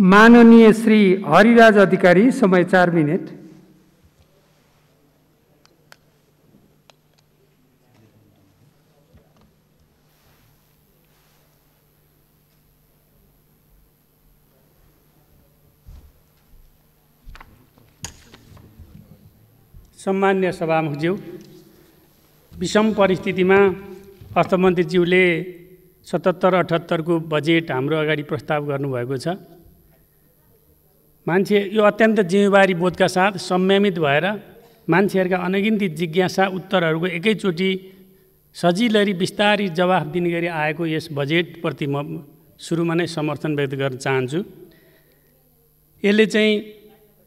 माननीय श्री हरिराज अधिकारी समय चार मिनट सम्मान्य सभामुखज्यू विषम परिस्थितिमा अर्थमन्त्रीज्यूले सतहत्तर अठहत्तरको बजेट हाम्रो अगाडि प्रस्ताव गर्नुभएको छ मान्छे यो अत्यन्त जिम्मेवारी बोधका साथ संयमित भएर मान्छेहरूका अनगिन्ती जिज्ञासा उत्तरहरूको एकैचोटि सजिलरी बिस्तारी जवाफ दिने गरी आएको यस बजेटप्रति म सुरुमा नै समर्थन व्यक्त गर्न चाहन्छु यसले चाहिँ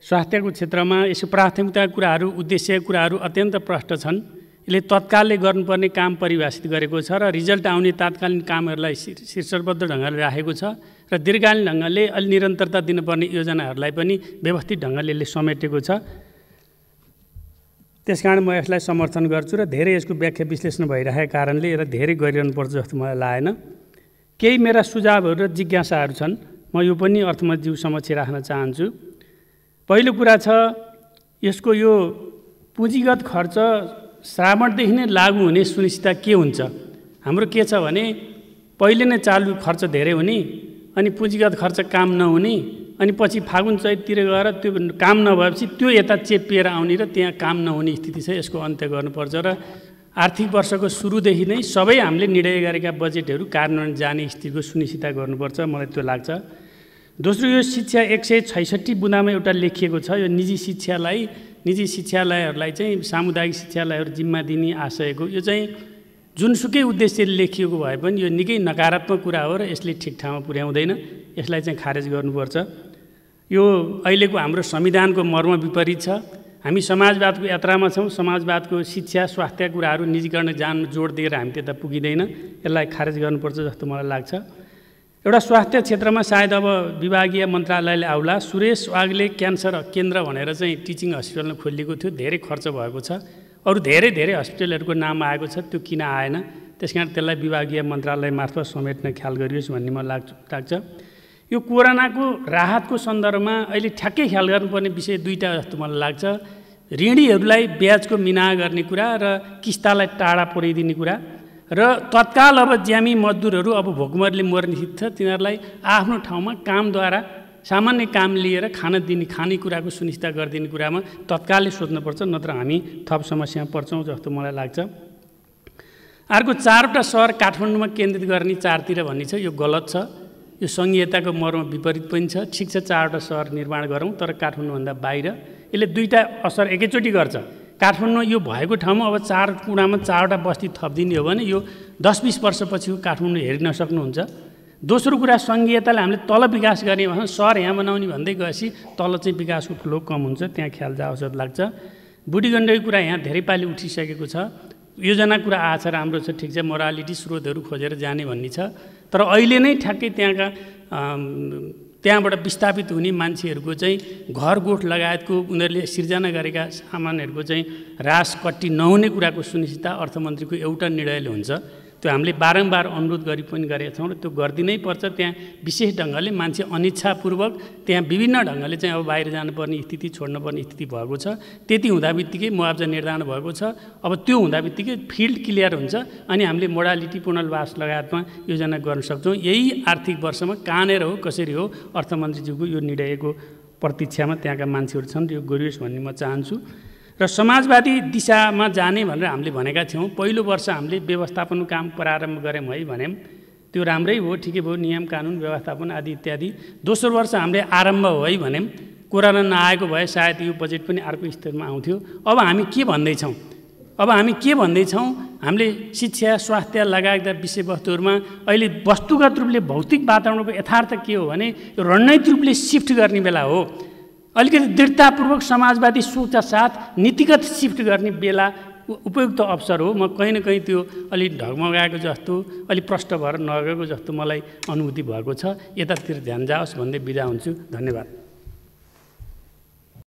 स्वास्थ्यको क्षेत्रमा यसको प्राथमिकताका कुराहरू उद्देश्य कुराहरू अत्यन्त प्रष्ट छन् यसले तत्कालले गर्नुपर्ने काम परिभाषित गरेको छ र रिजल्ट आउने तात्कालीन कामहरूलाई शीर्षबद्ध ढङ्गले राखेको छ र दीर्घकालीन ढङ्गले अलि निरन्तरता दिनुपर्ने योजनाहरूलाई पनि व्यवस्थित ढङ्गले यसले समेटेको छ त्यस कारण म यसलाई समर्थन गर्छु र धेरै यसको व्याख्या विश्लेषण भइरहेको कारणले यसलाई धेरै गरिरहनु पर्छ जस्तो मलाई लागेन केही मेरा सुझावहरू र जिज्ञासाहरू छन् म यो पनि अर्थमन्त्रीज्यू समक्ष राख्न चाहन्छु पहिलो कुरा छ यसको यो पुँजीगत खर्च श्रावणदेखि नै लागु हुने सुनिश्चितता के हुन्छ हाम्रो के छ भने पहिले नै चालु खर्च धेरै हुने अनि पुँजीगत खर्च काम नहुने अनि पछि फागुन चैततिर गएर त्यो काम नभएपछि त्यो यता चेपिएर आउने र त्यहाँ काम नहुने स्थिति छ यसको अन्त्य गर्नुपर्छ र आर्थिक वर्षको सुरुदेखि नै सबै हामीले निर्णय गरेका बजेटहरू कार्यान्वयन जाने स्थितिको सुनिश्चित गर्नुपर्छ मलाई त्यो लाग्छ दोस्रो यो शिक्षा एक सय छैसठी बुँदामा एउटा लेखिएको छ यो निजी शिक्षालाई निजी शिक्षालयहरूलाई चाहिँ सामुदायिक शिक्षालयहरू जिम्मा दिने आशयको यो चाहिँ जुनसुकै उद्देश्यले लेखिएको भए पनि यो निकै नकारात्मक कुरा हो र यसले ठिक ठाउँमा पुर्याउँदैन यसलाई चाहिँ खारेज गर्नुपर्छ यो अहिलेको हाम्रो संविधानको मर्म विपरीत छ हामी समाजवादको यात्रामा छौँ समाजवादको शिक्षा स्वास्थ्य कुराहरू निजीकरण जान जोड दिएर हामी त्यता पुगिँदैन यसलाई खारेज गर्नुपर्छ जस्तो मलाई लाग्छ एउटा स्वास्थ्य क्षेत्रमा सायद अब विभागीय मन्त्रालयले आउला सुरेश वाग्ले क्यान्सर केन्द्र भनेर चाहिँ टिचिङ हस्पिटलमा खोलिएको थियो धेरै खर्च भएको छ अरू धेरै धेरै हस्पिटलहरूको नाम आएको छ त्यो किन आएन त्यस कारण त्यसलाई विभागीय मन्त्रालय मार्फत समेट्न ख्याल गरियोस् भन्ने मलाई लाग्छ लाग्छ यो कोरोनाको राहतको सन्दर्भमा अहिले ठ्याक्कै ख्याल गर्नुपर्ने विषय दुईवटा जस्तो मलाई लाग्छ ऋणीहरूलाई ब्याजको मिना गर्ने कुरा र किस्तालाई टाढा पुर्याइदिने कुरा र तत्काल अब ज्यामी मजदुरहरू अब भोकमरले मर्ने छ तिनीहरूलाई आफ्नो ठाउँमा कामद्वारा सामान्य काम लिएर खान दिने खानेकुराको सुनिश्चित गरिदिने कुरामा तत्कालै सोध्नुपर्छ नत्र हामी थप समस्यामा पर्छौँ जस्तो मलाई लाग्छ अर्को चारवटा सहर काठमाडौँमा केन्द्रित गर्ने चारतिर भन्ने छ यो गलत छ यो सङ्घीयताको मर्म विपरीत पनि छ ठिक छ चारवटा सहर निर्माण गरौँ तर काठमाडौँभन्दा बाहिर यसले दुईवटा असर एकैचोटि गर्छ काठमाडौँमा यो भएको ठाउँमा अब चार कुनामा चारवटा बस्ती थपिदिने हो भने यो दस बिस वर्षपछि काठमाडौँ हेरिन सक्नुहुन्छ दोस्रो कुरा सङ्घीयताले हामीले तल विकास गर्ने भन्छौँ सहर यहाँ बनाउने भन्दै गएपछि तल चाहिँ विकासको ठुलो कम हुन्छ त्यहाँ ख्याल जाओ लाग्छ बुढी गण्डकी कुरा यहाँ धेरै पालि उठिसकेको छ योजना कुरा आछ राम्रो छ ठिक छ मोरालिटी स्रोतहरू खोजेर जाने भन्ने छ तर अहिले नै ठ्याक्कै त्यहाँका त्यहाँबाट विस्थापित हुने मान्छेहरूको चाहिँ घर गोठ लगायतको उनीहरूले सिर्जना गरेका सामानहरूको चाहिँ रास कट्टी नहुने कुराको सुनिश्चितता अर्थमन्त्रीको एउटा निर्णयले हुन्छ त्यो हामीले बारम्बार अनुरोध गरी पनि गरेका छौँ र त्यो गरिदिनै पर्छ त्यहाँ विशेष ढङ्गले मान्छे अनिच्छापूर्वक त्यहाँ विभिन्न ढङ्गले चाहिँ अब बाहिर जानुपर्ने स्थिति छोड्नुपर्ने स्थिति भएको छ त्यति हुँदा बित्तिकै मुआब्जा निर्धारण भएको छ अब त्यो हुँदा बित्तिकै फिल्ड क्लियर हुन्छ अनि हामीले मोडालिटी पुनर्वास लगायतमा योजना गर्न सक्छौँ यही आर्थिक वर्षमा कहाँनिर हो कसरी हो अर्थमन्त्रीज्यूको यो निर्णयको प्रतीक्षामा त्यहाँका मान्छेहरू छन् यो गरियोस् भन्ने म चाहन्छु र समाजवादी दिशामा जाने भनेर हामीले भनेका थियौँ पहिलो वर्ष हामीले व्यवस्थापन काम प्रारम्भ गऱ्यौँ है भन्यौँ त्यो राम्रै हो ठिकै भयो नियम कानुन व्यवस्थापन आदि इत्यादि दोस्रो वर्ष हामीले आरम्भ हो है भन्यौँ कोरोना नआएको भए सायद यो बजेट पनि अर्को स्तरमा आउँथ्यो अब हामी के भन्दैछौँ अब हामी के भन्दैछौँ हामीले शिक्षा स्वास्थ्य लगायतका विषयवस्तुहरूमा अहिले वस्तुगत रूपले भौतिक वातावरणको यथार्थ के हो भने यो रणनैतिक रूपले सिफ्ट गर्ने बेला हो अलिकति दृढतापूर्वक समाजवादी सोचका साथ नीतिगत सिफ्ट गर्ने बेला उपयुक्त अवसर हो म कहीँ न कहीँ त्यो अलि ढगमगाएको जस्तो अलि प्रष्ट भएर नगएको जस्तो मलाई अनुभूति भएको छ यतातिर ध्यान जाओस् भन्दै बिदा हुन्छु धन्यवाद